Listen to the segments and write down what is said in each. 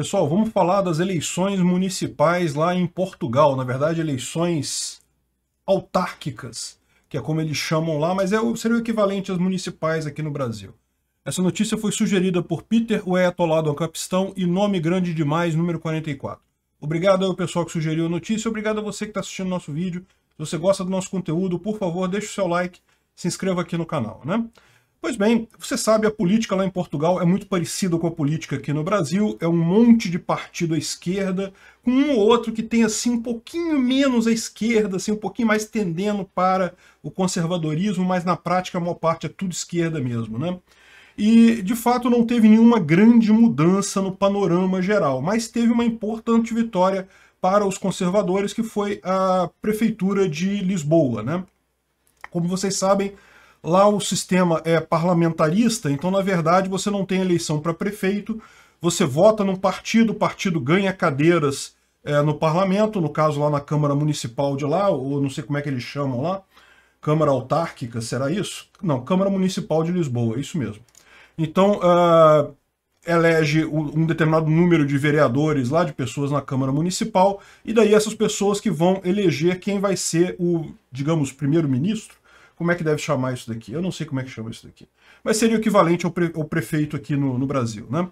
Pessoal, vamos falar das eleições municipais lá em Portugal. Na verdade, eleições autárquicas, que é como eles chamam lá, mas é, seria o equivalente às municipais aqui no Brasil. Essa notícia foi sugerida por Peter Uetolado Capistão e Nome Grande Demais, número 44. Obrigado ao pessoal que sugeriu a notícia, obrigado a você que está assistindo nosso vídeo. Se você gosta do nosso conteúdo, por favor, deixe o seu like, se inscreva aqui no canal, né? Pois bem, você sabe, a política lá em Portugal é muito parecida com a política aqui no Brasil, é um monte de partido à esquerda, com um ou outro que tem assim um pouquinho menos à esquerda, assim, um pouquinho mais tendendo para o conservadorismo, mas na prática a maior parte é tudo esquerda mesmo, né? E, de fato, não teve nenhuma grande mudança no panorama geral, mas teve uma importante vitória para os conservadores, que foi a Prefeitura de Lisboa, né? Como vocês sabem, Lá o sistema é parlamentarista, então na verdade você não tem eleição para prefeito, você vota num partido, o partido ganha cadeiras é, no parlamento, no caso lá na Câmara Municipal de lá, ou não sei como é que eles chamam lá, Câmara Autárquica, será isso? Não, Câmara Municipal de Lisboa, é isso mesmo. Então, uh, elege um determinado número de vereadores lá, de pessoas na Câmara Municipal, e daí essas pessoas que vão eleger quem vai ser o, digamos, primeiro-ministro, como é que deve chamar isso daqui. Eu não sei como é que chama isso daqui. Mas seria o equivalente ao, pre, ao prefeito aqui no, no, Brasil, né?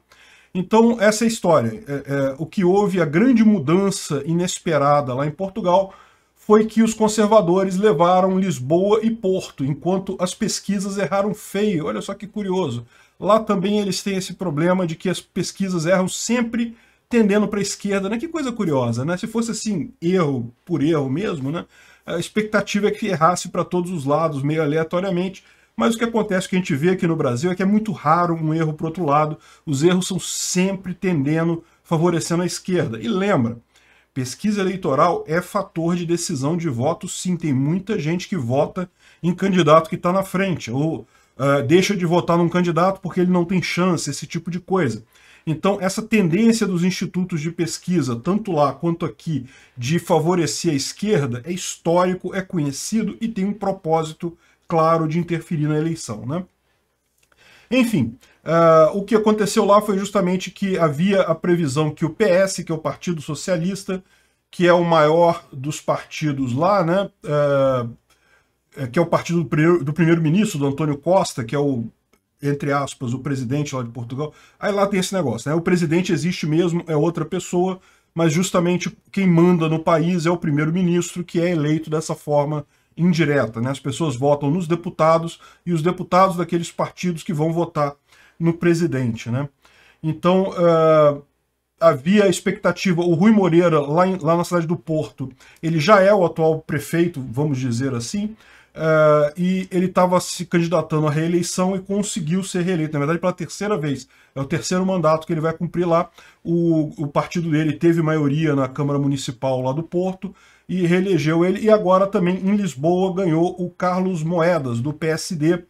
Então, essa é a história. É, é, o que houve, a grande mudança inesperada lá em Portugal, foi que os conservadores levaram Lisboa e Porto, enquanto as pesquisas erraram feio. Olha só que curioso. Lá também eles têm esse problema de que as pesquisas erram sempre tendendo para a esquerda, né? Que coisa curiosa, né? Se fosse assim, erro por erro mesmo, né? A expectativa é que errasse para todos os lados, meio aleatoriamente. Mas o que acontece, que a gente vê aqui no Brasil, é que é muito raro um erro para outro lado. Os erros são sempre tendendo, favorecendo a esquerda. E lembra, pesquisa eleitoral é fator de decisão de voto, sim. Tem muita gente que vota em candidato que está na frente. Ou uh, deixa de votar num candidato porque ele não tem chance, esse tipo de coisa. Então, essa tendência dos institutos de pesquisa, tanto lá quanto aqui, de favorecer a esquerda, é histórico, é conhecido e tem um propósito claro de interferir na eleição. Né? Enfim, uh, o que aconteceu lá foi justamente que havia a previsão que o PS, que é o Partido Socialista, que é o maior dos partidos lá, né, uh, é, que é o partido do primeiro-ministro, do Antônio Costa, que é o, entre aspas, o presidente lá de Portugal. Aí lá tem esse negócio, né? O presidente existe mesmo, é outra pessoa, mas justamente quem manda no país é o primeiro-ministro, que é eleito dessa forma indireta, né? As pessoas votam nos deputados e os deputados daqueles partidos que vão votar no presidente, né? Então, uh, havia expectativa, o Rui Moreira, lá, em, lá na cidade do Porto, ele já é o atual prefeito, vamos dizer assim, uh, e ele estava se candidatando à reeleição e conseguiu ser reeleito, na verdade, pela terceira vez. É o terceiro mandato que ele vai cumprir lá. O, o partido dele teve maioria na Câmara Municipal lá do Porto e reelegeu ele. E agora também em Lisboa ganhou o Carlos Moedas, do PSD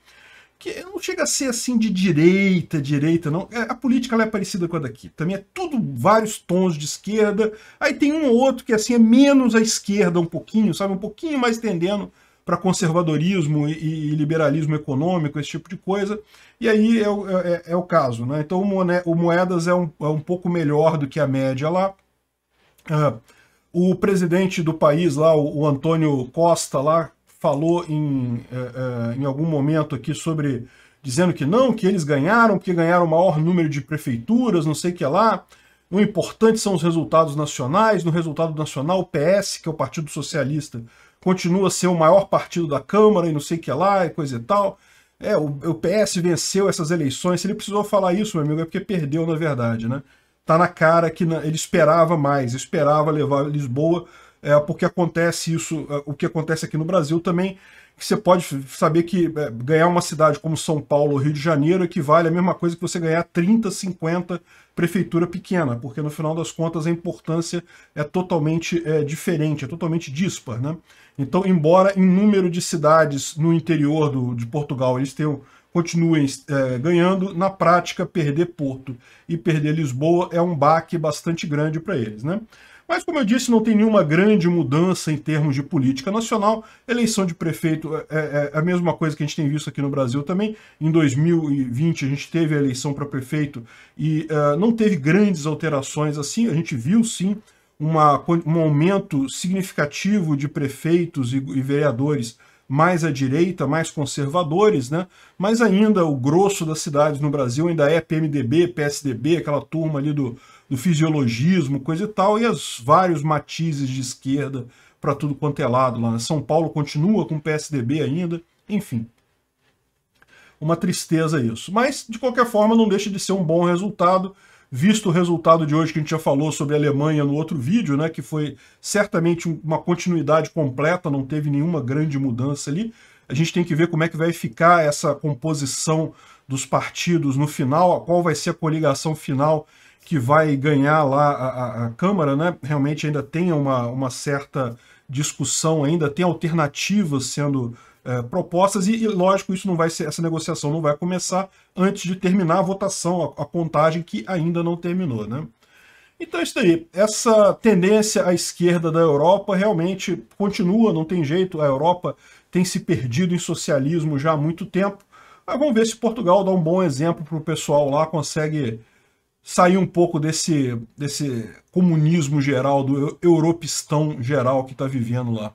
que não chega a ser assim de direita, direita, não. É, a política é parecida com a daqui. Também é tudo vários tons de esquerda. Aí tem um ou outro que assim é menos à esquerda um pouquinho, sabe? Um pouquinho mais tendendo para conservadorismo e, e, liberalismo econômico, esse tipo de coisa. E aí é, o, é, é, é o caso, né? Então o, Moedas é um, é um pouco melhor do que a média lá. Uh, o presidente do país lá, o Antônio Costa lá, falou em, eh, eh, em algum momento aqui sobre dizendo que não, que eles ganharam, porque ganharam o maior número de prefeituras, não sei o que lá. O importante são os resultados nacionais. No resultado nacional, o PS, que é o Partido Socialista, continua a ser o maior partido da Câmara e não sei o que lá e coisa e tal. É, o, o PS venceu essas eleições. Se ele precisou falar isso, meu amigo, é porque perdeu, na verdade, né? Tá na cara que na, ele esperava mais, esperava levar Lisboa é, porque acontece isso, é, o que acontece aqui no Brasil também, que você pode saber que é, ganhar uma cidade como São Paulo ou Rio de Janeiro equivale à mesma coisa que você ganhar 30, 50 prefeitura pequena, porque no final das contas a importância é totalmente é, diferente, é totalmente dispar. Né? Então, embora em número de cidades no interior do, de Portugal eles tenham continuem é, ganhando, na prática, perder Porto e perder Lisboa é um baque bastante grande para eles. Né? Mas, como eu disse, não tem nenhuma grande mudança em termos de política nacional. Eleição de prefeito é, é, é, é a mesma coisa que a gente tem visto aqui no Brasil também. Em 2020, a gente teve a eleição para prefeito e uh, não teve grandes alterações assim. A gente viu, sim, uma, um aumento significativo de prefeitos e, e vereadores mais à direita, mais conservadores, né? mas ainda o grosso das cidades no Brasil ainda é PMDB, PSDB, aquela turma ali do, do fisiologismo, coisa e tal, e os vários matizes de esquerda para tudo quanto é lado lá. Né? São Paulo continua com PSDB ainda, enfim. Uma tristeza isso. Mas, de qualquer forma, não deixa de ser um bom resultado visto o resultado de hoje que a gente já falou sobre a Alemanha no outro vídeo, né, que foi certamente uma continuidade completa, não teve nenhuma grande mudança ali. A gente tem que ver como é que vai ficar essa composição dos partidos no final, qual vai ser a coligação final que vai ganhar lá a, a, a Câmara, né? Realmente ainda tem uma, uma certa discussão, ainda tem alternativas sendo é, propostas e, e, lógico, isso não vai ser, essa negociação não vai começar antes de terminar a votação, a, a contagem que ainda não terminou, né? Então é isso daí. Essa tendência à esquerda da Europa realmente continua, não tem jeito. A Europa tem se perdido em socialismo já há muito tempo. Mas vamos ver se Portugal dá um bom exemplo para o pessoal lá, consegue sair um pouco desse, desse comunismo geral, do europistão geral que está vivendo lá